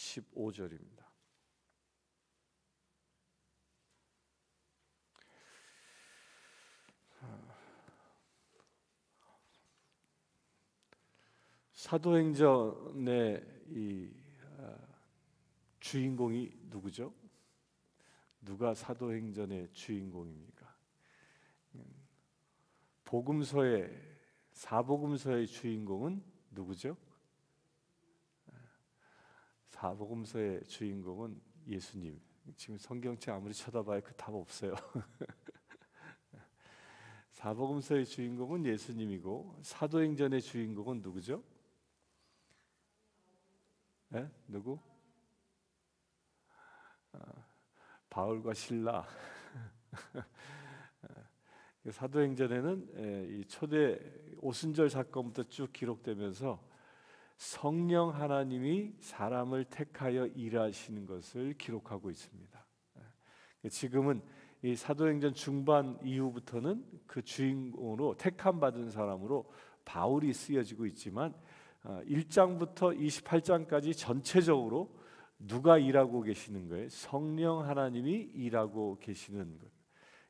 15절입니다. 사도행전의 이 어, 주인공이 누구죠? 누가 사도행전의 주인공입니까? 복음서의 사복음서의 주인공은 누구죠? 사복음서의 주인공은 예수님. 지금 성경책 아무리 쳐다봐야 그 답 없어요. 사복음서의 주인공은 예수님이고 사도행전의 주인공은 누구죠? 에? 예? 누구? 아, 바울과 신라. 예, 사도행전에는 예, 이 초대 오순절 사건부터 쭉 기록되면서 성령 하나님이 사람을 택하여 일하시는 것을 기록하고 있습니다. 예. 지금은 이 사도행전 중반 이후부터는 그 주인공으로 택함 받은 사람으로 바울이 쓰여지고 있지만 1장부터 어, 28장까지 전체적으로 누가 일하고 계시는 거예요? 성령 하나님이 일하고 계시는 거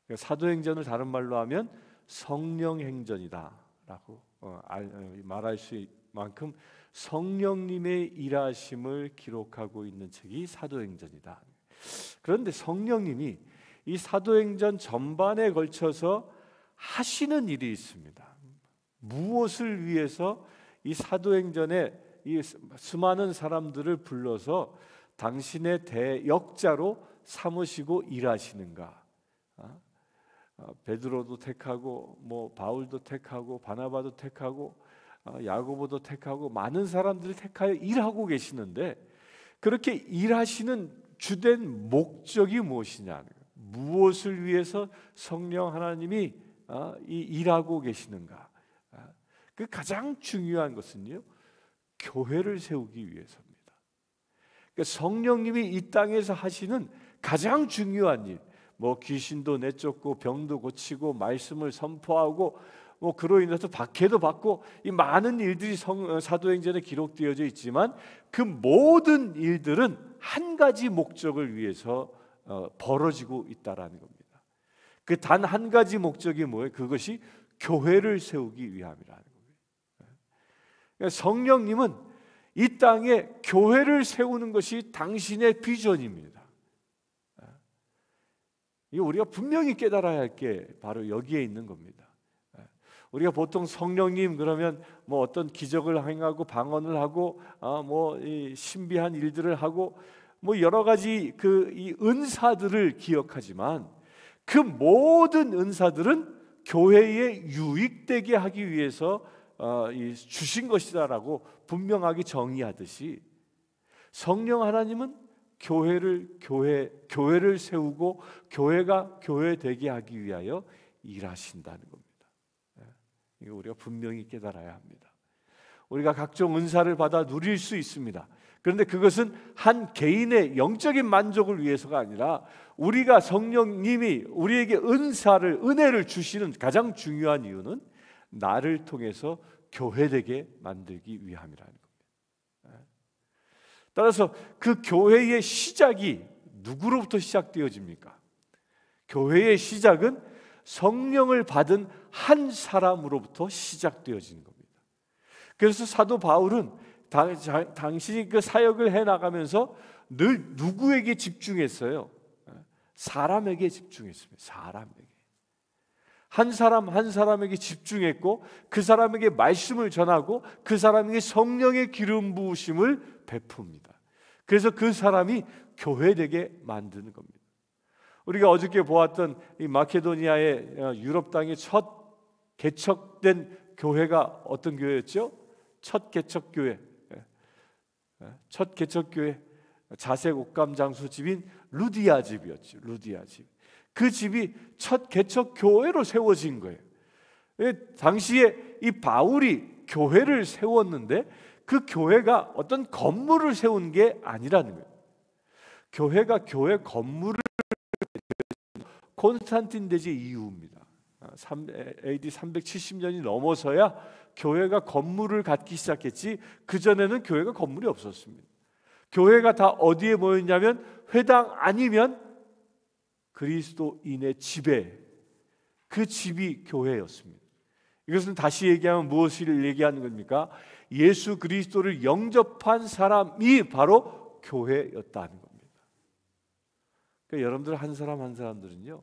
그러니까 사도행전을 다른 말로 하면 성령 행전이다라고 어, 어, 말할 수 만큼 성령님의 일하심을 기록하고 있는 책이 사도행전이다. 그런데 성령님이 이 사도행전 전반에 걸쳐서 하시는 일이 있습니다. 무엇을 위해서 이 사도행전에 이 수많은 사람들을 불러서 당신의 대역자로 삼으시고 일하시는가? 아? 어, 베드로도 택하고 뭐 바울도 택하고 바나바도 택하고 어, 야고보도 택하고 많은 사람들을 택하여 일하고 계시는데 그렇게 일하시는 주된 목적이 무엇이냐? 무엇을 위해서 성령 하나님이 어, 일하고 계시는가? 어, 그 가장 중요한 것은요, 교회를 세우기 위해서입니다. 그러니까 성령님이 이 땅에서 하시는 가장 중요한 일, 뭐 귀신도 내쫓고 병도 고치고 말씀을 선포하고 뭐 그로 인해서 박해도 받고 이 많은 일들이 성, 어, 사도행전에 기록되어져 있지만 그 모든 일들은 한 가지 목적을 위해서 어, 벌어지고 있다라는 겁니다. 그 단 한 가지 목적이 뭐예요? 그것이 교회를 세우기 위함이라는 거예요. 그러니까 성령님은 이 땅에 교회를 세우는 것이 당신의 비전입니다. 예. 이 우리가 분명히 깨달아야 할 게 바로 여기에 있는 겁니다. 우리가 보통 성령님 그러면 뭐 어떤 기적을 행하고 방언을 하고 아뭐 어, 신비한 일들을 하고 뭐 여러 가지 그이 은사들을 기억하지만 그 모든 은사들은 교회에 유익되게 하기 위해서 어, 주신 것이다라고 분명하게 정의하듯이 성령 하나님은 교회를 교회 교회를 세우고 교회가 교회 되게 하기 위하여 일하신다는 겁니다. 이거 우리가 분명히 깨달아야 합니다. 우리가 각종 은사를 받아 누릴 수 있습니다. 그런데 그것은 한 개인의 영적인 만족을 위해서가 아니라 우리가 성령님이 우리에게 은사를 은혜를 주시는 가장 중요한 이유는 나를 통해서 교회되게 만들기 위함이라는 겁니다. 예. 따라서 그 교회의 시작이 누구로부터 시작되어집니까? 교회의 시작은 성령을 받은 한 사람으로부터 시작되어지는 겁니다. 그래서 사도 바울은 당, 자, 당신이 그 사역을 해 나가면서 늘 누구에게 집중했어요? 사람에게 집중했습니다. 사람에게. 한 사람 한 사람에게 집중했고 그 사람에게 말씀을 전하고 그 사람에게 성령의 기름 부으심을 베풉니다. 그래서 그 사람이 교회되게 만드는 겁니다. 우리가 어저께 보았던 이 마케도니아의 어, 유럽 땅의 첫 개척된 교회가 어떤 교회였죠? 첫 개척 교회. 예. 예. 첫 개척 교회 자색 옷감 장수 집인 루디아 집이었지. 루디아 집. 그 집이 첫 개척 교회로 세워진 거예요. 예, 당시에 이 바울이 교회를 세웠는데 그 교회가 어떤 건물을 세운 게 아니라는 거예요. 교회가 교회 건물을 콘스탄틴 대제 이후입니다. 아, AD 370년이 넘어서야 교회가 건물을 갖기 시작했지 그 전에는 교회가 건물이 없었습니다. 교회가 다 어디에 모였냐면 회당 아니면 그리스도인의 집에 그 집이 교회였습니다. 이것은 다시 얘기하면 무엇을 얘기하는 겁니까? 예수 그리스도를 영접한 사람이 바로 교회였다는 겁니다. 그러니까 여러분들 한 사람 한 사람들은요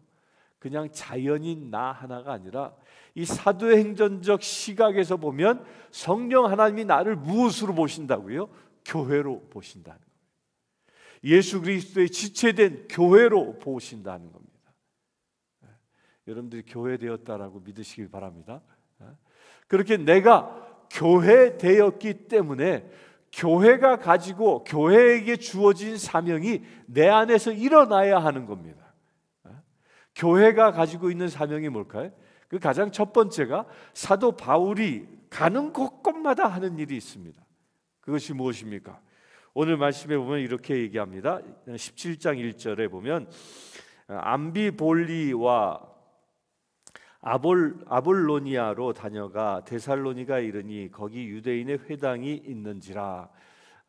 그냥 자연인 나 하나가 아니라 이 사도행전적 시각에서 보면 성령 하나님이 나를 무엇으로 보신다고요? 교회로 보신다는 거예요. 예수 그리스도의 지체된 교회로 보신다는 겁니다. 예. 여러분들이 교회 되었다라고 믿으시길 바랍니다. 예. 그렇게 내가 교회 되었기 때문에 교회가 가지고 교회에게 주어진 사명이 내 안에서 일어나야 하는 겁니다. 교회가 가지고 있는 사명이 뭘까요? 그 가장 첫 번째가 사도 바울이 가는 곳곳마다 하는 일이 있습니다. 그것이 무엇입니까? 오늘 말씀에 보면 이렇게 얘기합니다. 17장 1절에 보면 암비볼리와 아볼 아볼로니아로 다녀가 데살로니가 이르니 거기 유대인의 회당이 있는지라.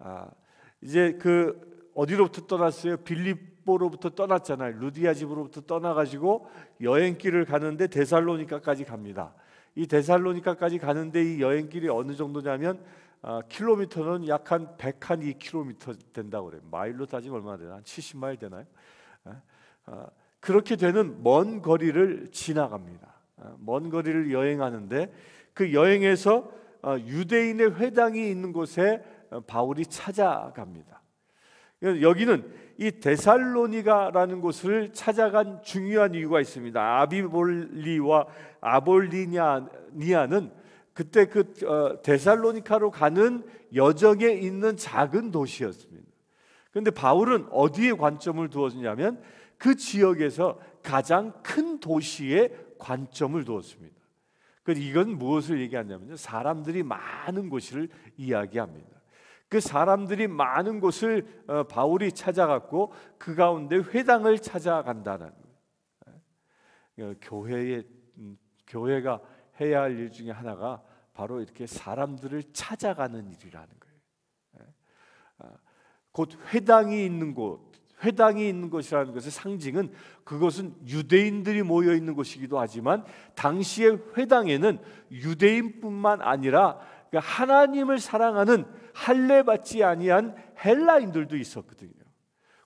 아, 이제 그 어디로부터 떠났어요? 빌립 족보로부터 떠났잖아요. 루디아 집으로부터 떠나가지고 여행길을 가는데 데살로니카까지 갑니다. 이 데살로니카까지 가는데 이 여행길이 어느 정도냐면 아, 킬로미터는 약 한 100한 2킬로미터 된다고 그래요. 마일로 따지면 얼마나 되나? 한 70마일 되나요? 예? 아, 그렇게 되는 먼 거리를 지나갑니다. 아, 먼 거리를 여행하는데 그 여행에서 아, 유대인의 회당이 있는 곳에 어, 바울이 찾아갑니다. 여기는 이 데살로니가라는 곳을 찾아간 중요한 이유가 있습니다. 아비볼리와 아볼리니아는 그때 그 어, 데살로니카로 가는 여정에 있는 작은 도시였습니다. 그런데 바울은 어디에 관점을 두었냐면 그 지역에서 가장 큰 도시에 관점을 두었습니다. 그 이건 무엇을 얘기하냐면요. 사람들이 많은 곳을 이야기합니다. 그 사람들이 많은 곳을 어, 바울이 찾아갔고 그 가운데 회당을 찾아간다는 예. 그러니까 교회의 음, 교회가 해야 할 일 중에 하나가 바로 이렇게 사람들을 찾아가는 일이라는 거예요. 예. 아, 곧 회당이 있는 곳, 회당이 있는 곳이라는 것의 상징은 그것은 유대인들이 모여 있는 곳이기도 하지만 당시의 회당에는 유대인뿐만 아니라 그러니까 하나님을 사랑하는 할례 받지 아니한 헬라인들도 있었거든요.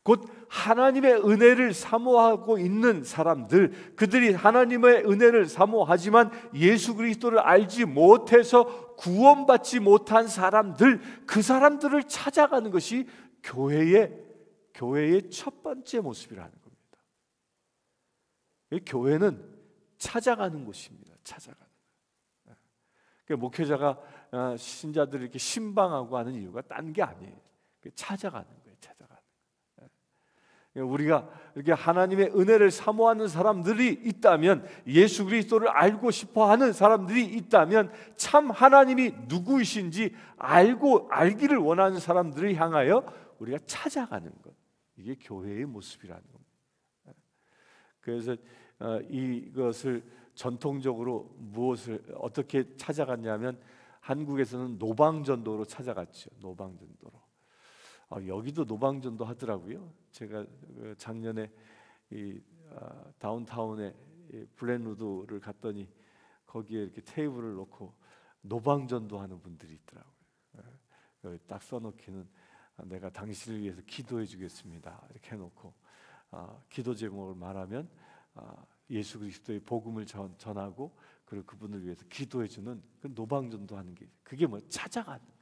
곧 하나님의 은혜를 사모하고 있는 사람들, 그들이 하나님의 은혜를 사모하지만 예수 그리스도를 알지 못해서 구원받지 못한 사람들, 그 사람들을 찾아가는 것이 교회의 교회의 첫 번째 모습이라는 겁니다. 교회는 찾아가는 곳입니다. 찾아가는. 그러니까 목회자가 어, 신자들을 이렇게 신방하고 하는 이유가 딴 게 아니에요. 그 찾아가는 거예요. 찾아가는 거예요. 어, 우리가 이렇게 하나님의 은혜를 사모하는 사람들이 있다면 예수 그리스도를 알고 싶어 하는 사람들이 있다면 참 하나님이 누구이신지 알고 알기를 원하는 사람들을 향하여 우리가 찾아가는 것. 이게 교회의 모습이라는 겁니다. 그래서 어, 이것을 전통적으로 무엇을 어떻게 찾아갔냐면 한국에서는 노방전도로 찾아갔죠. 노방전도로. 아, 여기도 노방전도 하더라고요. 제가 그 작년에 이, 아, 다운타운에 블랙루드를 갔더니 거기에 이렇게 테이블을 놓고 노방전도 하는 분들이 있더라고요. 여딱 예, 써놓기는 아, 내가 당신을 위해서 기도해 주겠습니다. 이렇게 해놓고 아, 기도 제목을 말하면 아, 예수 그리스도의 복음을 전, 전하고 그리고 그분을 위해서 기도해주는 그 노방전도 하는 게 그게 뭐 찾아가는 거예요.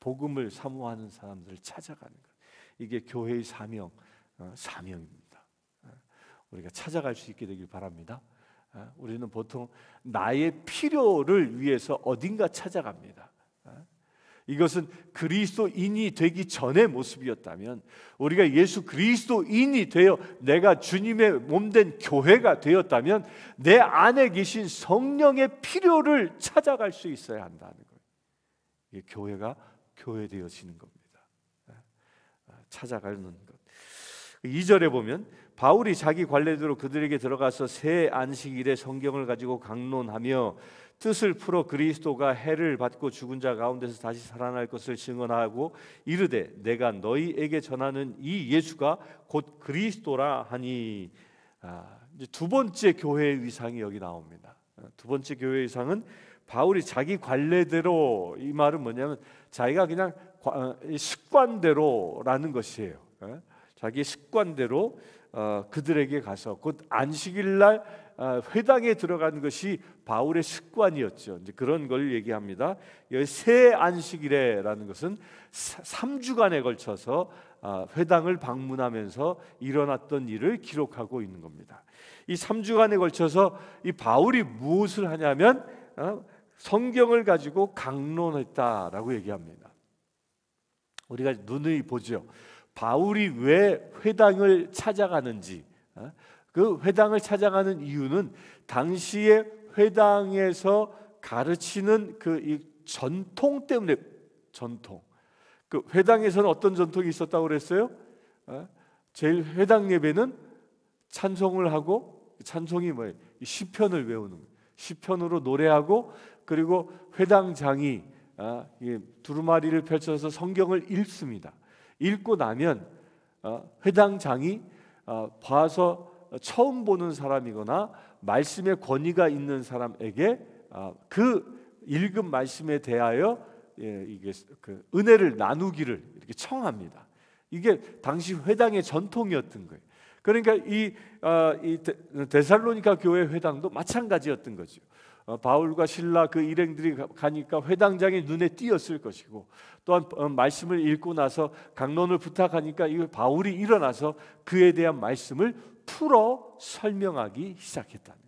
복음을 사모하는 사람들을 찾아가는 거 이게 교회의 사명, 어, 사명입니다. 어, 우리가 찾아갈 수 있게 되길 바랍니다. 어, 우리는 보통 나의 필요를 위해서 어딘가 찾아갑니다. 이것은 그리스도인이 되기 전의 모습이었다면 우리가 예수 그리스도인이 되어 내가 주님의 몸된 교회가 되었다면 내 안에 계신 성령의 필요를 찾아갈 수 있어야 한다는 거예요. 이게 교회가 교회 되어지는 겁니다. 아, 찾아가는 것. 2절에 보면 바울이 자기 관례대로 그들에게 들어가서 새 안식일에 성경을 가지고 강론하며 뜻을 풀어 그리스도가 해를 받고 죽은 자 가운데서 다시 살아날 것을 증언하고 이르되 내가 너희에게 전하는 이 예수가 곧 그리스도라 하니 아, 두 번째 교회의 위상이 여기 나옵니다. 어, 두 번째 교회의 위상은 바울이 자기 관례대로 이 말은 뭐냐면 자기가 그냥 어, 습관대로라는 것이에요. 어? 자기 습관대로 그들에게 가서 곧 안식일 날 아, 회당에 들어간 것이 바울의 습관이었죠. 이제 그런 걸 얘기합니다. 새 안식일에라는 것은 3주간에 걸쳐서 아, 회당을 방문하면서 일어났던 일을 기록하고 있는 겁니다. 이 3주간에 걸쳐서 이 바울이 무엇을 하냐면 어, 성경을 가지고 강론했다라고 얘기합니다. 우리가 눈을 보죠. 바울이 왜 회당을 찾아가는지 그 회당을 찾아가는 이유는 당시에 회당에서 가르치는 그 전통 때문에 전통. 그 회당에서는 어떤 전통이 있었다고 그랬어요? 어? 제일 회당 예배는 찬송을 하고 찬송이 뭐예요? 시편을 외우는 시편으로 노래하고 그리고 회당장이 아, 두루마리를 펼쳐서 성경을 읽습니다. 읽고 나면 어, 회당장이 어, 봐서 처음 보는 사람이거나 말씀의 권위가 있는 사람에게 아, 그 읽은 말씀에 대하여 예, 이게 그 은혜를 나누기를 이렇게 청합니다. 이게 당시 회당의 전통이었던 거예요. 그러니까 이, 아, 이 데, 살로니카 교회 회당도 마찬가지였던 거죠. 어, 바울과 신라 그 일행들이 가니까 회당장의 눈에 띄었을 것이고 또한 어, 말씀을 읽고 나서 강론을 부탁하니까 바울이 일어나서 그에 대한 말씀을 풀어 설명하기 시작했다는.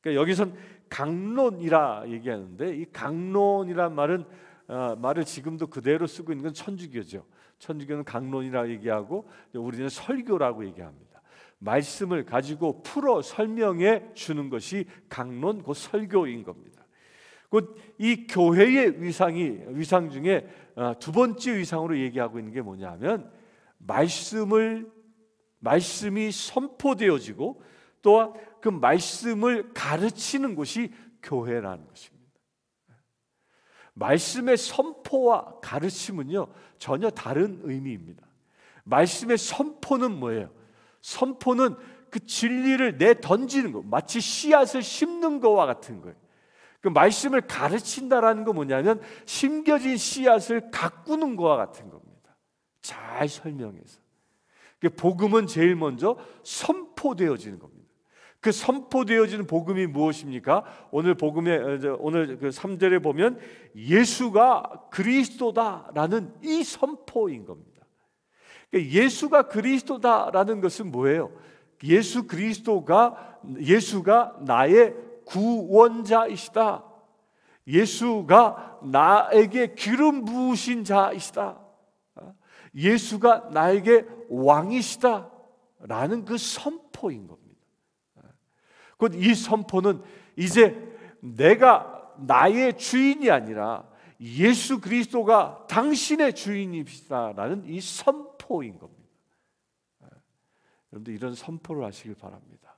그러니까 여기선 강론이라 얘기하는데 이 강론이란 말은 어, 말을 지금도 그대로 쓰고 있는 건 천주교죠. 천주교는 강론이라 얘기하고 우리는 설교라고 얘기합니다. 말씀을 가지고 풀어 설명해 주는 것이 강론, 곧 설교인 겁니다. 곧 이 교회의 위상이 위상 중에 어, 두 번째 위상으로 얘기하고 있는 게 뭐냐면 말씀을 말씀이 선포되어지고 또한 그 말씀을 가르치는 곳이 교회라는 것입니다. 말씀의 선포와 가르침은요, 전혀 다른 의미입니다. 말씀의 선포는 뭐예요? 선포는 그 진리를 내 던지는 거, 마치 씨앗을 심는 거와 같은 거예요. 그 말씀을 가르친다라는 거 뭐냐면 심겨진 씨앗을 가꾸는 거와 같은 겁니다. 잘 설명해서. 그 복음은 제일 먼저 선포되어지는 겁니다. 그 선포되어지는 복음이 무엇입니까? 오늘 복음의 어, 오늘 그 3절에 보면 예수가 그리스도다라는 이 선포인 겁니다. 그러니까 예수가 그리스도다라는 것은 뭐예요? 예수 그리스도가 예수가 나의 구원자이시다. 예수가 나에게 기름 부으신 자이시다. 예수가 나에게 왕이시다. 라는 그 선포인 겁니다. 곧 이 선포는 이제 내가 나의 주인이 아니라 예수 그리스도가 당신의 주인이시다라는 이 선포인 겁니다. 여러분들 이런 선포를 하시길 바랍니다.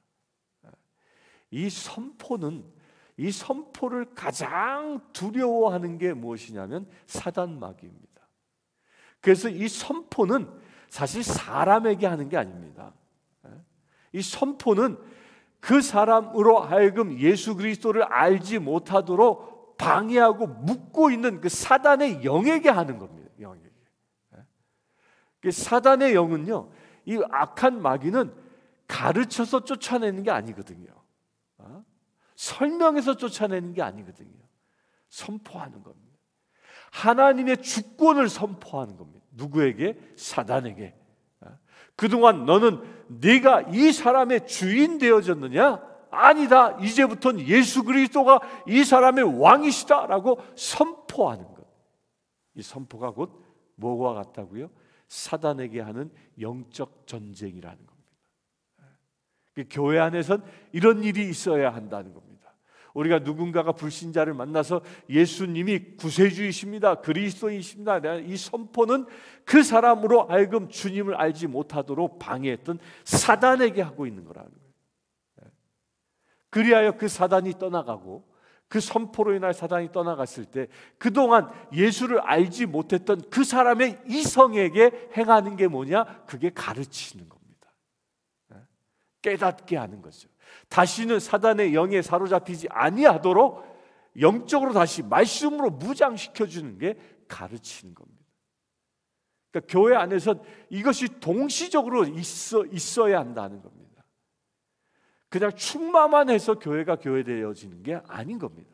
이 선포는 이 선포를 가장 두려워하는 게 무엇이냐면 사단마귀입니다. 그래서 이 선포는 사실 사람에게 하는 게 아닙니다. 예? 이 선포는 그 사람으로 하여금 예수 그리스도를 알지 못하도록 방해하고 묶고 있는 그 사단의 영에게 하는 겁니다. 영에게. 예? 그 사단의 영은요, 이 악한 마귀는 가르쳐서 쫓아내는 게 아니거든요. 어? 설명해서 쫓아내는 게 아니거든요. 선포하는 겁니다. 하나님의 주권을 선포하는 겁니다. 누구에게? 사단에게. 어? 그동안 너는 네가 이 사람의 주인 되어졌느냐? 아니다. 이제부터는 예수 그리스도가 이 사람의 왕이시다라고 선포하는 것. 이 선포가 곧 뭐와 같다고요? 사단에게 하는 영적 전쟁이라는 겁니다. 어? 그 교회 안에선 이런 일이 있어야 한다는 겁니다. 우리가 누군가가 불신자를 만나서 예수님이 구세주이십니다. 그리스도이십니다. 이 선포는 그 사람으로 하금 주님을 알지 못하도록 방해했던 사단에게 하고 있는 거라는 거예요. 예. 그리하여 그 사단이 떠나가고 그 선포로 인하여 사단이 떠나갔을 때 그동안 예수를 알지 못했던 그 사람의 이성에게 행하는 게 뭐냐? 그게 가르치는 겁니다. 예. 깨닫게 하는 거죠. 다시는 사단의 영에 사로잡히지 아니하도록 영적으로 다시 말씀으로 무장시켜 주는 게 가르치는 겁니다. 그러니까 교회 안에서 이것이 동시적으로 있어 있어야 한다는 겁니다. 그냥 충마만 해서 교회가 교회되어지는 게 아닌 겁니다.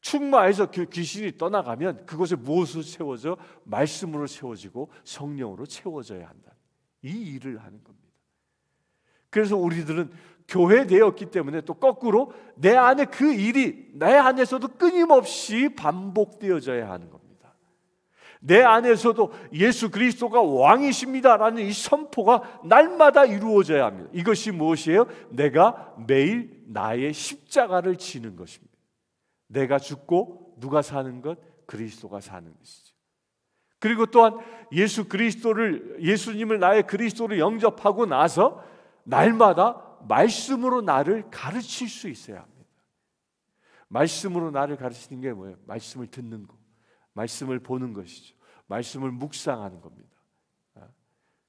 충마에서 그 귀신이 떠나가면 그곳에 무엇으로 채워져 말씀으로 채워지고 성령으로 채워져야 한다. 이 일을 하는 겁니다. 그래서 우리들은 교회되었기 때문에 또 거꾸로 내 안에 그 일이 내 안에서도 끊임없이 반복되어져야 하는 겁니다. 내 안에서도 예수 그리스도가 왕이십니다라는 이 선포가 날마다 이루어져야 합니다. 이것이 무엇이에요? 내가 매일 나의 십자가를 지는 것입니다. 내가 죽고 누가 사는 것? 그리스도가 사는 것이죠. 그리고 또한 예수 그리스도를 예수님을 나의 그리스도로 영접하고 나서 날마다 말씀으로 나를 가르칠 수 있어야 합니다. 말씀으로 나를 가르치는 게 뭐예요? 말씀을 듣는 거, 말씀을 보는 것이죠. 말씀을 묵상하는 겁니다. 아,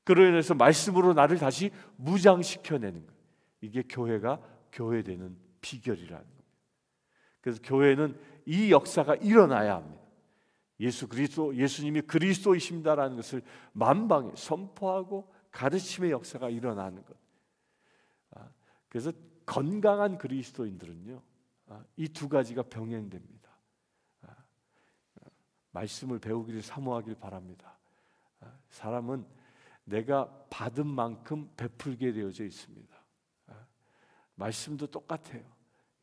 그로 인해서 말씀으로 나를 다시 무장시켜내는 거 이게 교회가 교회되는 비결이라는 겁니다. 그래서 교회는 이 역사가 일어나야 합니다. 예수 그리스도 예수님이 그리스도이십니다라는 것을 만방에 선포하고 가르침의 역사가 일어나는 것. 그래서 건강한 그리스도인들은요 아, 이두 가지가 병행됩니다. 아, 아, 말씀을 배우기를 사모하길 바랍니다. 사람은 내가 받은 만큼 베풀게 되어져 있습니다. 말씀도 똑같아요.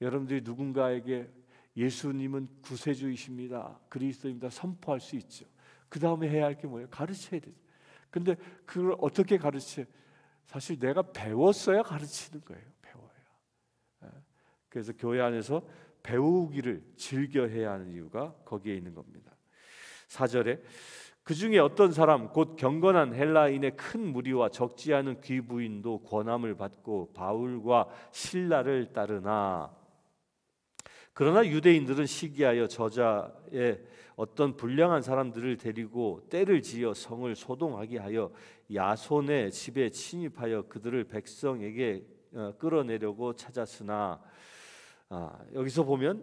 여러분들이 누군가에게 예수님은 구세주이십니다. 그리스도입니다. 선포할 수 있죠. 그 다음에 해야 할 게 뭐예요? 가르쳐야 되죠. 근데 그걸 어떻게 가르쳐? 요 사실 내가 배웠어야 가르치는 거예요. 그래서 교회 안에서 배우기를 즐겨 해야 하는 이유가 거기에 있는 겁니다. 4절에 그 중에 어떤 사람 곧 경건한 헬라인의 큰 무리와 적지 않은 귀부인도 권함을 받고 바울과 신라를 따르나 그러나 유대인들은 시기하여 저자의 어떤 불량한 사람들을 데리고 때를 지어 성을 소동하게 하여 야손의 집에 침입하여 그들을 백성에게 어, 끌어내려고 찾았으나 아, 여기서 보면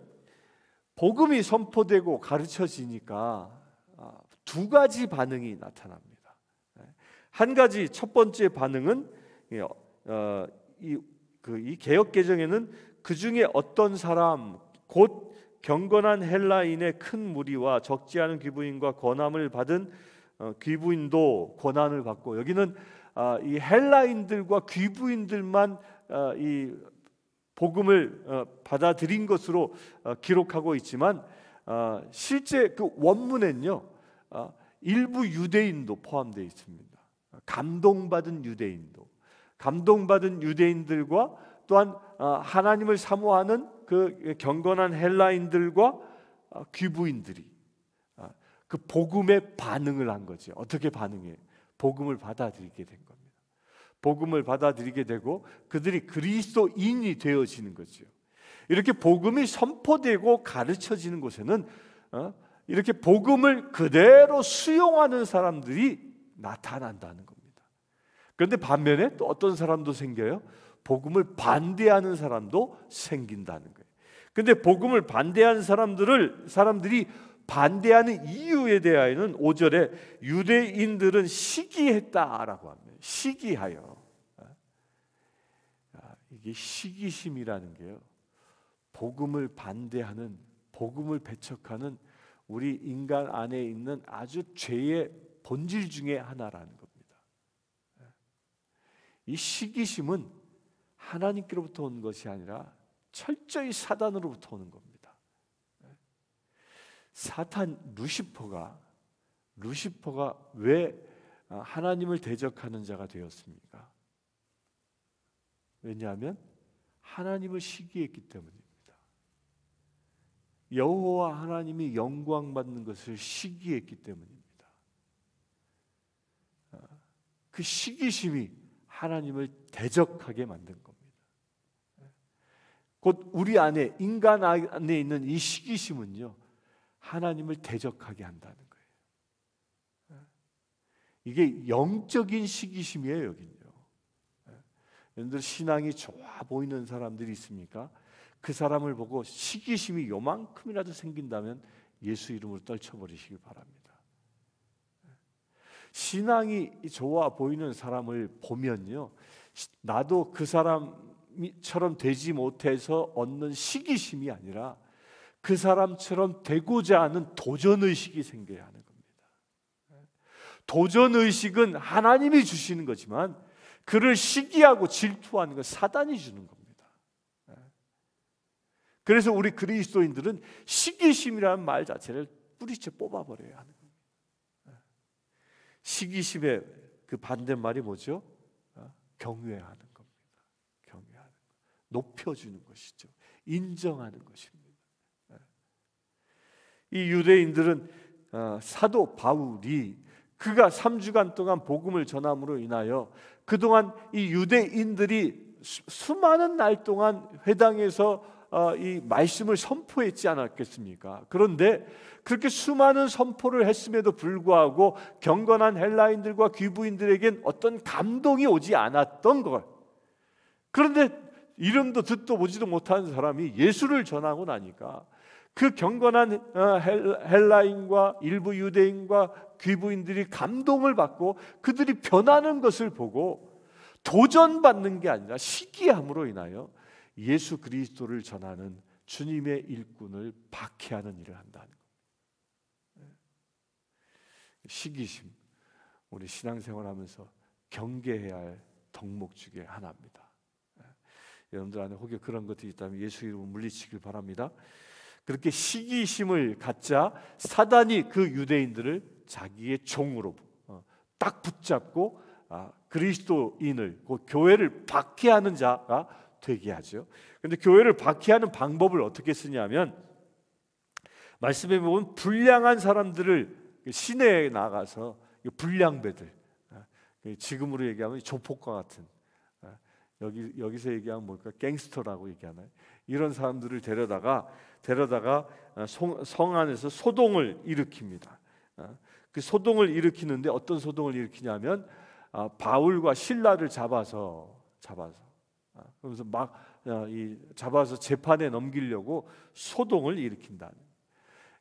복음이 선포되고 가르쳐지니까 아, 두 가지 반응이 나타납니다. 네. 한 가지 첫 번째 반응은 예, 어, 이, 그, 이 개혁 개정에는 그 중에 어떤 사람 곧 경건한 헬라인의 큰 무리와 적지 않은 귀부인과 권함을 받은 어, 귀부인도 권한을 받고 여기는 아, 이 헬라인들과 귀부인들만 아, 이 복음을 어, 받아들인 것으로 어, 기록하고 있지만 어, 실제 그 원문엔요 일부 유대인도 포함되어 있습니다. 감동받은 유대인도 감동받은 유대인들과 또한 하나님을 사모하는 그 경건한 헬라인들과 귀부인들이 그 복음에 반응을 한거죠 어떻게 반응해? 복음을 받아들이게 된거 것. 복음을 받아들이게 되고 그들이 그리스도인이 되어지는 거죠. 이렇게 복음이 선포되고 가르쳐지는 곳에는 어? 이렇게 복음을 그대로 수용하는 사람들이 나타난다는 겁니다. 그런데 반면에 또 어떤 사람도 생겨요. 복음을 반대하는 사람도 생긴다는 거예요. 근데 복음을 반대하는 사람들을 사람들이 반대하는 이유에 대하여는 5절에 유대인들은 시기했다라고 합니다. 시기하여. 아, 이게 시기심이라는 게요. 복음을 반대하는 복음을 배척하는 우리 인간 안에 있는 아주 죄의 본질 중에 하나라는 겁니다. 예. 이 시기심은 하나님께로부터 온 것이 아니라 철저히 사단으로부터 오는 겁니다. 사탄 루시퍼가 루시퍼가 왜 아, 하나님을 대적하는 자가 되었습니까? 왜냐하면 하나님을 시기했기 때문입니다. 여호와 하나님이 영광 받는 것을 시기했기 때문입니다. 아, 그 시기심이 하나님을 대적하게 만든 겁니다. 곧 우리 안에 인간 안에 있는 이 시기심은요. 하나님을 대적하게 한다는 거예요. 이게 영적인 시기심이에요, 여기는요. 여러분들 신앙이 좋아 보이는 사람들이 있습니까? 그 사람을 보고 시기심이 요만큼이라도 생긴다면 예수 이름으로 떨쳐버리시길 바랍니다. 신앙이 좋아 보이는 사람을 보면요. 나도 그 사람처럼 되지 못해서 얻는 시기심이 아니라 그 사람처럼 되고자 하는 도전 의식이 생겨야 하는 겁니다. 도전 의식은 하나님이 주시는 거지만 그를 시기하고 질투하는 건 사단이 주는 겁니다. 그래서 우리 그리스도인들은 시기심이라는 말 자체를 뿌리째 뽑아버려야 하는 겁니다. 시기심의 그 반대말이 뭐죠? 경외하는 겁니다. 경외하는 것. 높여주는 것이죠. 인정하는 것입니다. 이 유대인들은 어, 사도 바울이 그가 3주간 동안 복음을 전함으로 인하여 그동안 이 유대인들이 수많은 날 동안 회당에서 어, 이 말씀을 선포했지 않았겠습니까? 그런데 그렇게 수많은 선포를 했음에도 불구하고 경건한 헬라인들과 귀부인들에겐 어떤 감동이 오지 않았던 걸. 그런데 이름도 듣도 보지도 못한 사람이 예수를 전하고 나니까 그 경건한 어, 헬라인과 일부 유대인과 귀부인들이 감동을 받고 그들이 변하는 것을 보고 도전받는 게 아니라 시기함으로 인하여 예수 그리스도를 전하는 주님의 일꾼을 박해하는 일을 한다는 것. 네. 시기심, 우리 신앙생활하면서 경계해야 할 덕목 중의 하나입니다. 네. 여러분들 안에 혹여 그런 것들이 있다면 예수 이름으 물리치길 바랍니다. 그렇게 시기심을 갖자 사단이 그 유대인들을 자기의 종으로 어, 딱 붙잡고 아, 그리스도인을 그 교회를 박해하는 자가 되게 하죠. 그런데 교회를 박해하는 방법을 어떻게 쓰냐면 말씀에 보면 불량한 사람들을 그 시내에 나가서 불량배들 아, 그 지금으로 얘기하면 조폭과 같은 아, 여기 여기서 얘기하면 뭘까 갱스터라고 얘기하나요? 이런 사람들을 데려다가 데려다가 어, 성 안에서 소동을 일으킵니다. 어, 그 소동을 일으키는데 어떤 소동을 일으키냐면 아, 바울과 신라를 잡아서 잡아서 아, 그러면서 막 어, 잡아서 재판에 넘기려고 소동을 일으킨다.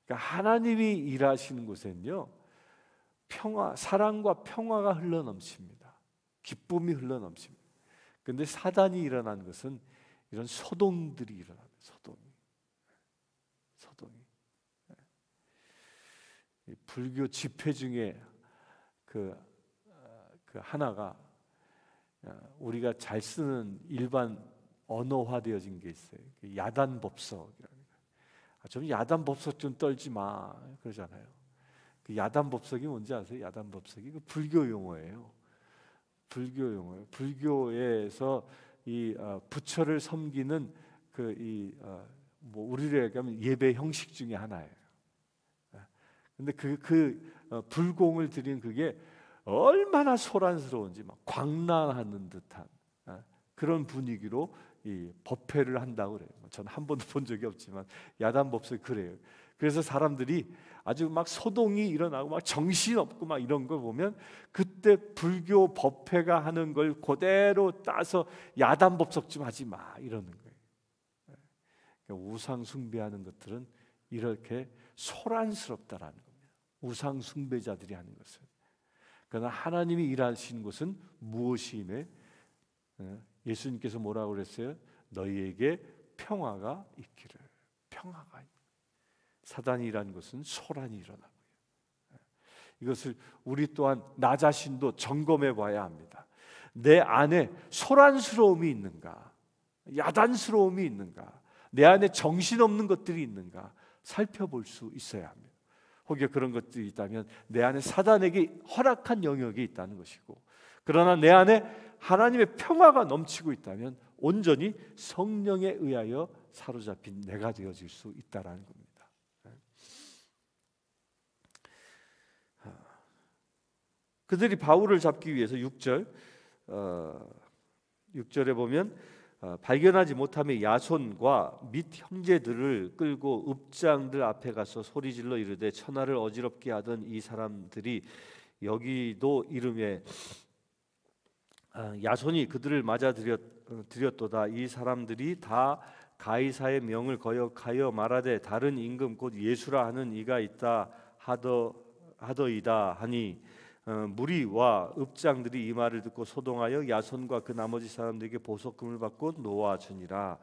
그러니까 하나님이 일하시는 곳에는요 평화, 사랑과 평화가 흘러넘칩니다. 기쁨이 흘러넘칩니다. 근데 사단이 일어난 것은 이런 소동들이 일어납니다. 소동. 불교 집회 중에 그, 어, 그 하나가 어, 우리가 잘 쓰는 일반 언어화 되어진 게 있어요. 그 야단 법석좀 아, 야단 법석 좀 떨지 마 그러잖아요. 그 야단 법석이 뭔지 아세요? 야단 법석이 그 불교 용어예요. 불교 용어예요. 불교에서 이 어, 부처를 섬기는 그이뭐 어, 뭐 우리로 얘기하면 예배 형식 중에 하나예요. 근데 그, 그 어, 불공을 드린 그게 얼마나 소란스러운지 막 광란하는 듯한 어, 그런 분위기로 이 법회를 한다고 그래요. 뭐 저한 번도 본 적이 없지만 야단 법석 그래요. 그래서 사람들이 아주 막 소동이 일어나고 막 정신없고 막 이런 걸 보면 그때 불교 법회가 하는 걸 그대로 따서 야단 법석 좀 하지 마 이러는 거예요. 예. 그러니까 우상 숭배하는 것들은 이렇게 소란스럽다라는 우상 숭배자들이 하는 것은. 그러나 하나님이 일하시는 것은 무엇이임에 어, 예수님께서 뭐라고 그랬어요? 너희에게 평화가 있기를. 평화가 사단이 일는 것은 소란이 일어나고요. 어, 이것을 우리 또한 나 자신도 점검해 봐야 합니다. 내 안에 소란스러움이 있는가? 야단스러움이 있는가? 내 안에 정신없는 것들이 있는가? 살펴볼 수 있어야 합니다. 혹여 그런 것들이 있다면 내 안에 사단에게 허락한 영역이 있다는 것이고 그러나 내 안에 하나님의 평화가 넘치고 있다면 온전히 성령에 의하여 사로잡힌 내가 되어질 수 있다라는 겁니다. 아. 그들이 바울을 잡기 위해서 6절 어, 6절에 보면 어, 발견하지 못하며 야손과 및 형제들을 끌고 읍장들 앞에 가서 소리질러 이르되 천하를 어지럽게 하던 이 사람들이 여기도 이름에 어, 야손이 그들을 맞아 들였, 도다이 사람들이 다 가이사의 명을 거역하여 말하되 다른 임금 곧 예수라 하는 이가 있다 하더 하더이다 하니 어, 무리와 읍장들이 이 말을 듣고 소동하여 야손과 그 나머지 사람들에게 보석금을 받고 놓아주니라.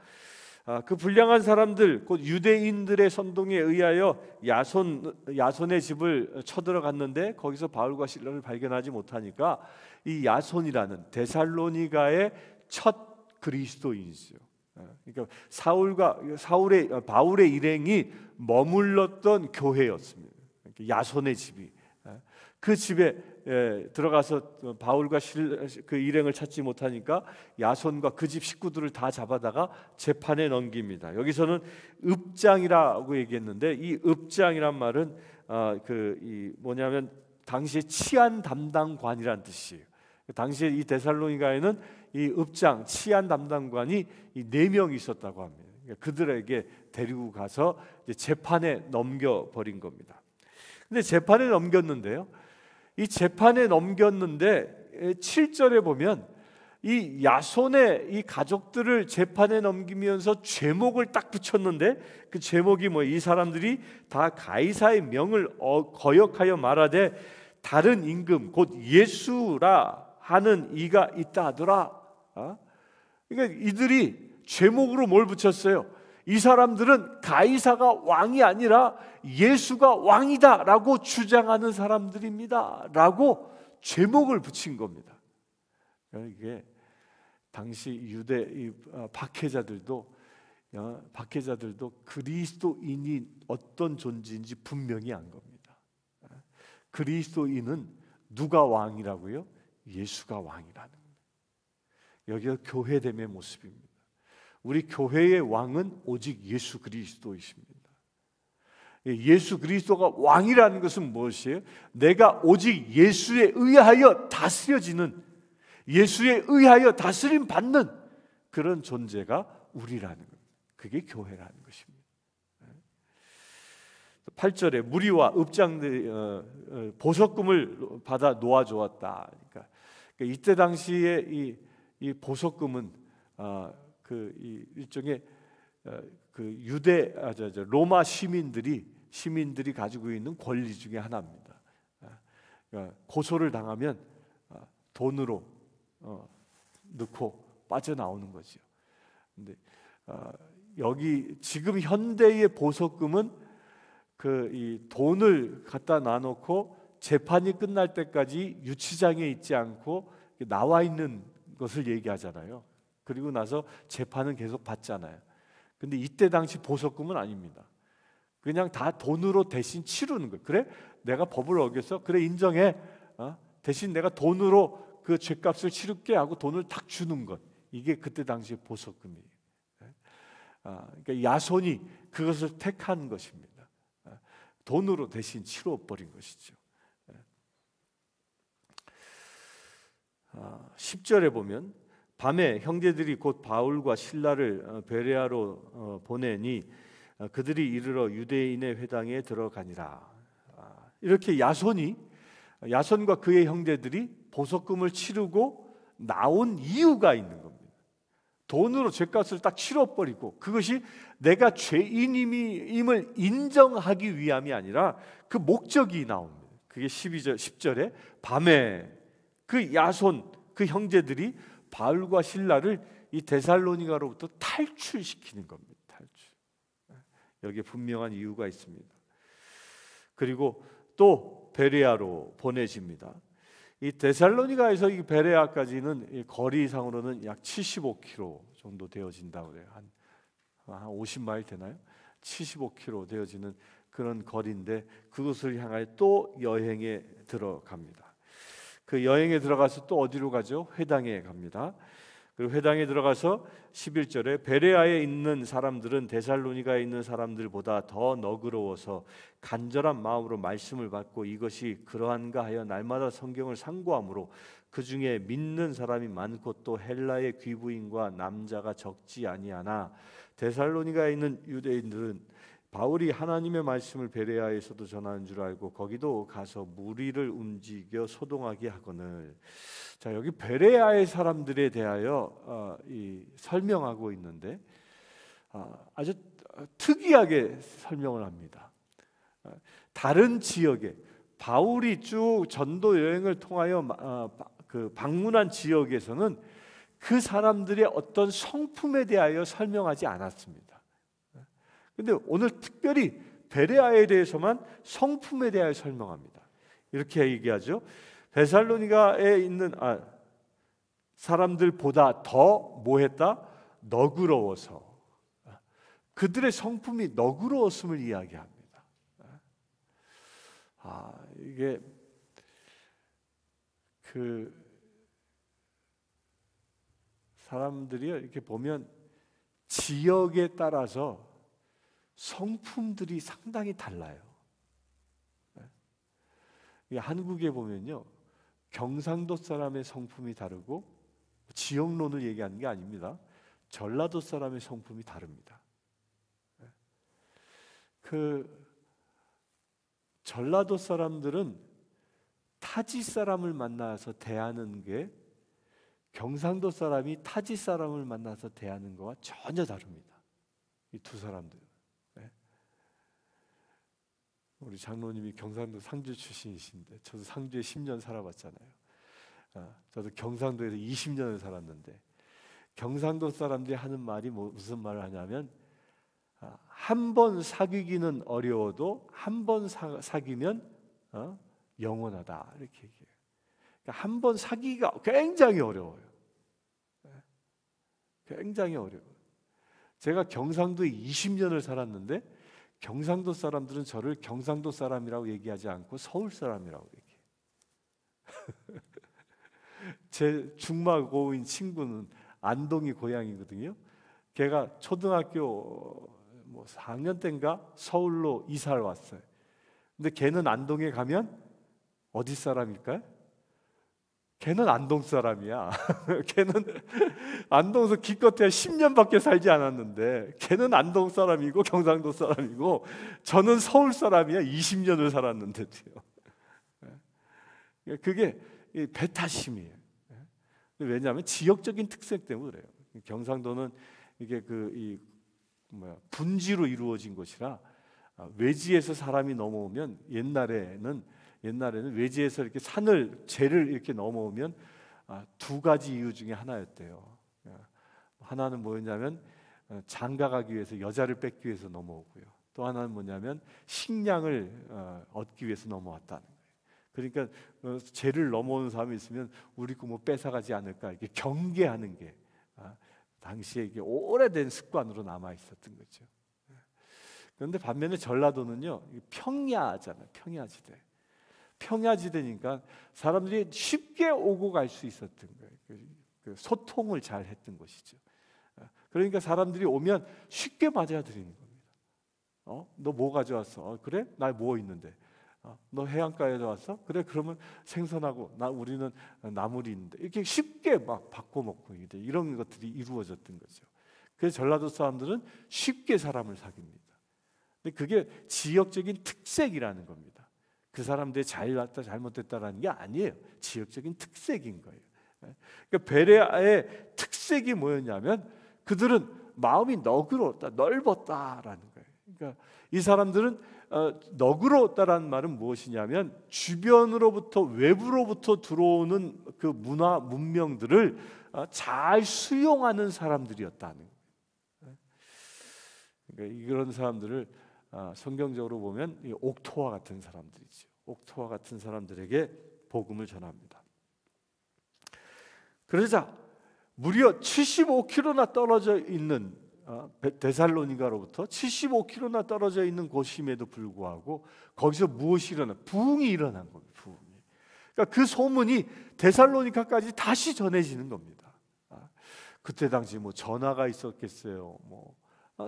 아, 그 불량한 사람들 곧 유대인들의 선동에 의하여 야손 야손의 집을 쳐들어갔는데 거기서 바울과 실라를 발견하지 못하니까 이 야손이라는 데살로니가의 첫 그리스도인이죠. 예, 그러니까 사울과 사울의 바울의 일행이 머물렀던 교회였습니다. 그러니까 야손의 집이 예, 그 집에 예, 들어가서 바울과 실, 그 일행을 찾지 못하니까 야손과 그 집 식구들을 다 잡아다가 재판에 넘깁니다. 여기서는 읍장이라고 얘기했는데 이 읍장이란 말은 아, 그이 뭐냐면 당시에 치안 담당관이란 뜻이에요. 당시에 이 데살로니가에는 이 읍장 치안 담당관이 네 명이 있었다고 합니다. 그러니까 그들에게 데리고 가서 재판에 넘겨 버린 겁니다. 근데 재판에 넘겼는데요. 이 재판에 넘겼는데 7절에 보면 이 야손의 이 가족들을 재판에 넘기면서 죄목을 딱 붙였는데 그 죄목이 뭐 이 사람들이 다 가이사의 명을 어, 거역하여 말하되 다른 임금 곧 예수라 하는 이가 있다 하더라. 어? 그러니까 이들이 죄목으로 뭘 붙였어요? 이 사람들은 가이사가 왕이 아니라 예수가 왕이다라고 주장하는 사람들입니다라고 제목을 붙인 겁니다. 이게 당시 유대 어, 박해자들도 어, 박해자들도 그리스도인이 어떤 존재인지 분명히 안 겁니다. 그리스도인은 누가 왕이라고요? 예수가 왕이라는 거예요. 여기가 교회 됨의 모습입니다. 우리 교회의 왕은 오직 예수 그리스도이십니다. 예수 그리스도가 왕이라는 것은 무엇이에요? 내가 오직 예수에 의하여 다스려지는 예수에 의하여 다스림 받는 그런 존재가 우리라는 겁니다. 그게 교회라는 것입니다. 8절에 무리와 읍장들 어, 어, 보석금을 받아 놓아 주었다. 그러니까 이때 당시에 이, 보석금은 어, 그 일종의 어, 그 유대 아, 저, 저, 로마 시민들이 시민들이 가지고 있는 권리 중의 하나입니다. 아, 그러니까 고소를 당하면 아, 돈으로 어, 넣고 빠져나오는 거죠. 근데 아, 여기 지금 현대의 보석금은 그이 돈을 갖다 놔놓고 재판이 끝날 때까지 유치장에 있지 않고 나와 있는 것을 얘기하잖아요. 그리고 나서 재판은 계속 받잖아요. 근데 이때 당시 보석금은 아닙니다. 그냥 다 돈으로 대신 치르는 거예요. 그래? 내가 법을 어겨서 그래 인정해. 어? 대신 내가 돈으로 그 죄값을 치를게 하고 돈을 탁 주는 것. 이게 그때 당시 보석금이에요. 네? 아, 그러니까 야손이 그것을 택한 것입니다. 아, 돈으로 대신 치러 버린 것이죠. 네? 아, 10절에 보면 밤에 형제들이 곧 바울과 신라를 어, 베레아로 어, 보내니 어, 그들이 이르러 유대인의 회당에 들어가니라. 아, 이렇게 야손이 야손과 그의 형제들이 보석금을 치르고 나온 이유가 있는 겁니다. 돈으로 죄값을 딱 치러버리고 그것이 내가 죄인임을 인정하기 위함이 아니라 그 목적이 나옵니다. 그게 12절, 10절에 밤에 그 야손, 그 형제들이 바울과 신라를 이 데살로니가로부터 탈출시키는 겁니다. 탈출. 여기 분명한 이유가 있습니다. 그리고 또 베레아로 보내집니다. 이 데살로니가에서 이 베레아까지는 거리상으로는 약 75km 정도 되어진다고 해요. 한, 한 50마일 되나요? 75km 되어지는 그런 거리인데 그곳을 향하또 여행에 들어갑니다. 그 여행에 들어가서 또 어디로 가죠? 회당에 갑니다. 그리고 회당에 들어가서 11절에 베레아에 있는 사람들은 데살로니가에 있는 사람들보다 더 너그러워서 간절한 마음으로 말씀을 받고 이것이 그러한가 하여 날마다 성경을 상고함으로 그 중에 믿는 사람이 많고 또 헬라의 귀부인과 남자가 적지 아니하나 데살로니가에 있는 유대인들은 바울이 하나님의 말씀을 베레아에서도 전하는 줄 알고 거기도 가서 무리를 움직여 소동하게 하거늘 자 여기 베레아의 사람들에 대하여 어, 이, 설명하고 있는데 어, 아주 특이하게 설명을 합니다. 어, 다른 지역에 바울이 쭉 전도 여행을 통하여 어, 그 방문한 지역에서는 그 사람들의 어떤 성품에 대하여 설명하지 않았습니다. 근데 오늘 특별히 베레아에 대해서만 성품에 대하여 설명합니다. 이렇게 얘기하죠. 베살로니가에 있는 아, 사람들보다 더 뭐했다? 너그러워서 그들의 성품이 너그러웠음을 이야기합니다. 아 이게 그 사람들이 이렇게 보면 지역에 따라서 성품들이 상당히 달라요. 예. 한국에 보면요. 경상도 사람의 성품이 다르고 지역론을 얘기하는 게 아닙니다. 전라도 사람의 성품이 다릅니다. 예. 그 전라도 사람들은 타지 사람을 만나서 대하는 게 경상도 사람이 타지 사람을 만나서 대하는 거와 전혀 다릅니다. 이 두 사람들. 우리 장로님이 경상도 상주 출신이신데 저도 상주에 10년 살아봤잖아요. 아, 저도 경상도에서 20년을 살았는데 경상도 사람들이 하는 말이 뭐, 무슨 말을 하냐면 아, 한번 사귀기는 어려워도 한 번 사귀면 어? 영원하다 이렇게 얘기해요. 그러니까 한번 사귀기가 굉장히 어려워요. 예. 굉장히 어려워요. 제가 경상도에 20년을 살았는데 경상도 사람들은 저를 경상도 사람이라고 얘기하지 않고 서울 사람이라고 얘기해요. 제 중마고인 친구는 안동이 고향이거든요. 걔가 초등학교 뭐 4학년 때인가 서울로 이사를 왔어요. 근데 걔는 안동에 가면 어디 사람일까요? 걔는 안동 사람이야. 걔는 안동에서 기껏해야 10년밖에 살지 않았는데 걔는 안동 사람이고 경상도 사람이고 저는 서울 사람이야. 20년을 살았는데도요. 그게 배타심이에요. 왜냐하면 지역적인 특색 때문에 그래요. 경상도는 이게 그 이 뭐야 분지로 이루어진 곳이라 아, 외지에서 사람이 넘어오면 옛날에는 옛날에는 외지에서 이렇게 산을 재를 이렇게 넘어오면 아, 두 가지 이유 중에 하나였대요. 예, 하나는 뭐였냐면 어, 장가가기 위해서 여자를 뺏기 위해서 넘어오고요. 또 하나는 뭐냐면 식량을 어, 얻기 위해서 넘어왔다는 거예요. 그러니까 어, 죄를 넘어오는 사람이 있으면 우리 거뭐 뺏어가지 않을까 이렇게 경계하는 게 아, 당시에 이게 오래된 습관으로 남아 있었던 거죠. 예. 그런데 반면에 전라도는요 평야잖아요 평야지대 평야지대니까 사람들이 쉽게 오고 갈 수 있었던 거예요. 그, 그 소통을 잘 했던 것이죠. 아, 그러니까 사람들이 오면 쉽게 맞아들이는 겁니다. 어? 너 뭐 가져왔어? 어, 그래? 나뭐 있는데? 어? 너 해안가에 왔어? 그래? 그러면 생선하고 나 우리는 나물이 있는데 이렇게 쉽게 막 바꿔 먹고 이런 것들이 이루어졌던 거죠. 그래서 전라도 사람들은 쉽게 사람을 사귑니다. 근데 그게 지역적인 특색이라는 겁니다. 그 사람들이 잘났다 잘못됐다라는 게 아니에요. 지역적인 특색인 거예요. 예? 그러니까 베레아의 특색이 뭐였냐면 그들은 마음이 너그러웠다, 넓었다라는 거예요. 그러니까 이 사람들은 어, 너그러웠다라는 말은 무엇이냐면 주변으로부터 외부로부터 들어오는 그 문화 문명들을 어, 잘 수용하는 사람들이었다는 거예요. 예? 그러니까 이런 사람들을 아, 성경적으로 보면 옥토와 같은 사람들이죠. 옥토와 같은 사람들에게 복음을 전합니다. 그러자 무려 75km나 떨어져 있는 아, 데살로니가로부터 75km나 떨어져 있는 곳임에도 불구하고 거기서 무엇이 일어나? 부흥이 일어난 겁니다. 부흥이. 그러니까 그 소문이 데살로니카까지 다시 전해지는 겁니다. 아, 그때 당시 뭐 전화가 있었겠어요. 뭐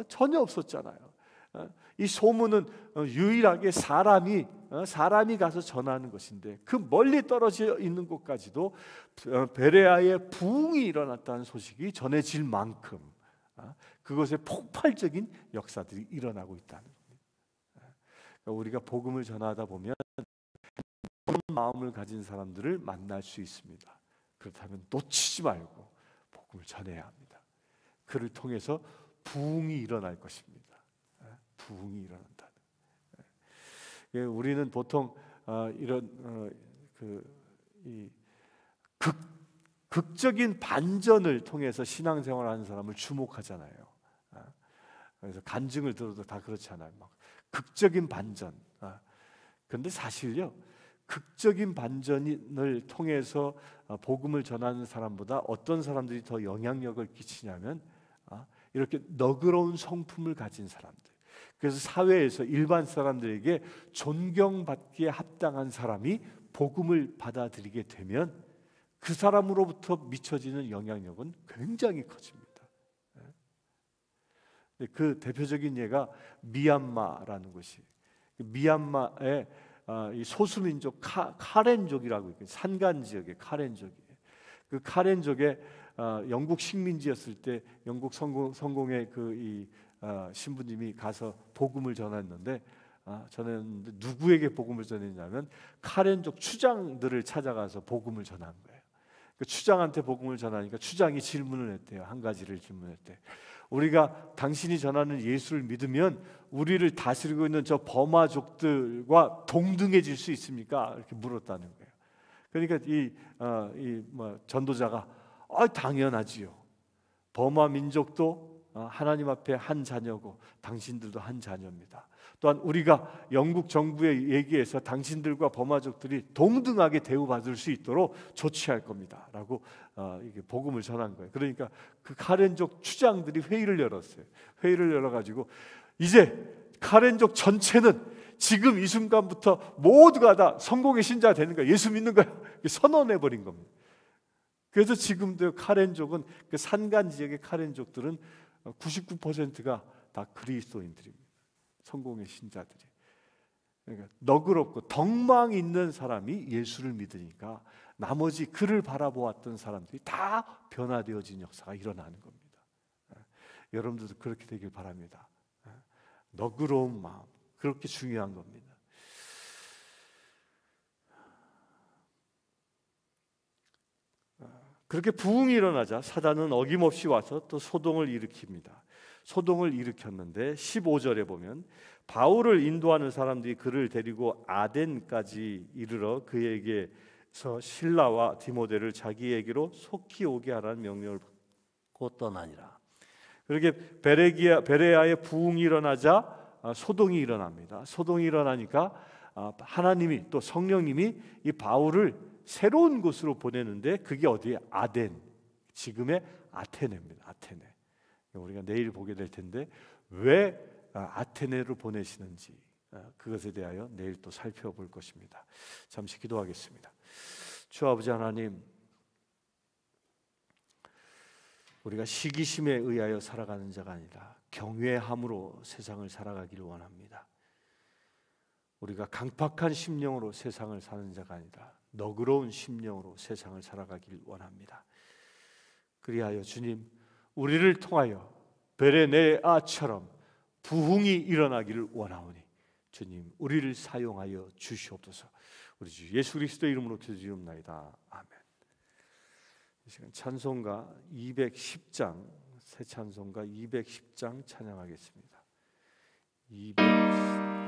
전혀 없었잖아요. 어? 이 소문은 어, 유일하게 사람이 어, 사람이 가서 전하는 것인데 그 멀리 떨어져 있는 곳까지도 베레아의 부흥이 일어났다는 소식이 전해질 만큼 그것에 폭발적인 역사들이 일어나고 있다는 겁니다. 우리가 복음을 전하다 보면 그런 마음을 가진 사람들을 만날 수 있습니다. 그렇다면 놓치지 말고 복음을 전해야 합니다. 그를 통해서 부흥이 일어날 것입니다. 부흥이 일어난다. 예. 우리는 보통 아, 이런 어, 그이 극적인 반전을 통해서 신앙생활 하는 사람을 주목하잖아요. 아, 그래서 간증을 들어도 다 그렇지 아요막 극적인 반전. 아, 그런데 사실요, 극적인 반전을 통해서 어, 복음을 전하는 사람보다 어떤 사람들이 더 영향력을 끼치냐면 이렇게 너그러운 성품을 가진 사람들. 그래서 사회에서 일반 사람들에게 존경받기에 합당한 사람이 복음을 받아들이게 되면 그 사람으로부터 미쳐지는 영향력은 굉장히 커집니다. 예. 그 대표적인 예가 미얀마라는 곳이 미얀마의 아, 소수민족 카, 렌족이라고 있고 산간 지역의 카렌족이에요. 그 카렌족의 아, 영국 식민지였을 때 영국 성공, 성공의 그 아, 신부님이 가서 복음을 전했는데 아, 전했는데 누구에게 복음을 전했냐면 카렌족 추장들을 찾아가서 복음을 전한 거예요. 그 추장한테 복음을 전하니까 추장이 질문을 했대요. 한 가지를 질문했대. 우리가 당신이 전하는 예수를 믿으면 우리를 다스리고 있는 저 버마족들과 동등해질 수 있습니까? 이렇게 물었다는 거예요. 그러니까 이, 어, 이 뭐, 전도자가 아, 당연하지요. 버마 민족도 어, 하나님 앞에 한 자녀고 당신들도 한 자녀입니다. 또한 우리가 영국 정부의 얘기에서 당신들과 범아족들이 동등하게 대우받을 수 있도록 조치할 겁니다라고 어, 이게 복음을 전한 거예요. 그러니까 그 카렌족 추장들이 회의를 열었어요. 회의를 열어 가지고 이제 카렌족 전체는 지금 이 순간부터 모두가 다 성공의 신자 되는 거야. 예수 믿는 거야. 선언해 버린 겁니다. 그래서 지금도 카렌족은 그 산간 지역의 카렌족들은 99%가 다 그리스도인들입니다. 성공의 신자들이. 그러니까 너그럽고 덕망 있는 사람이 예수를 믿으니까 나머지 그를 바라보았던 사람들이 다 변화되어진 역사가 일어나는 겁니다. 예. 여러분들도 그렇게 되길 바랍니다. 예. 너그러운 마음 그렇게 중요한 겁니다. 그렇게 부흥이 일어나자 사단은 어김없이 와서 또 소동을 일으킵니다. 소동을 일으켰는데 15절에 보면 바울을 인도하는 사람들이 그를 데리고 아덴까지 이르러 그에게서 신라와 디모데를 자기에게로 속히 오게 하라는 명령을 받고 떠나니라. 그렇게 베레기아 베레아의 부흥이 일어나자 아, 소동이 일어납니다. 소동이 일어나니까 아, 하나님이 또 성령님이 이 바울을 새로운 곳으로 보내는데 그게 어디에 아덴 지금의 아테네입니다. 아테네. 우리가 내일 보게 될 텐데 왜 아, 아테네로 보내시는지 아, 그것에 대하여 내일 또 살펴볼 것입니다. 잠시 기도하겠습니다. 주 아버지 하나님 우리가 시기심에 의하여 살아가는 자가 아니라 경외함으로 세상을 살아가기를 원합니다. 우리가 강팍한 심령으로 세상을 사는 자가 아니라 너그러운 심령으로 세상을 살아가길 원합니다. 그리하여 주님, 우리를 통하여 베레네아처럼 부흥이 일어나기를 원하오니 주님, 우리를 사용하여 주시옵소서. 우리 주 예수 그리스도 이름으로 기도드리옵다 아멘. 이 시간 찬송가 210장 새 찬송가 210장 찬양하겠습니다. 210.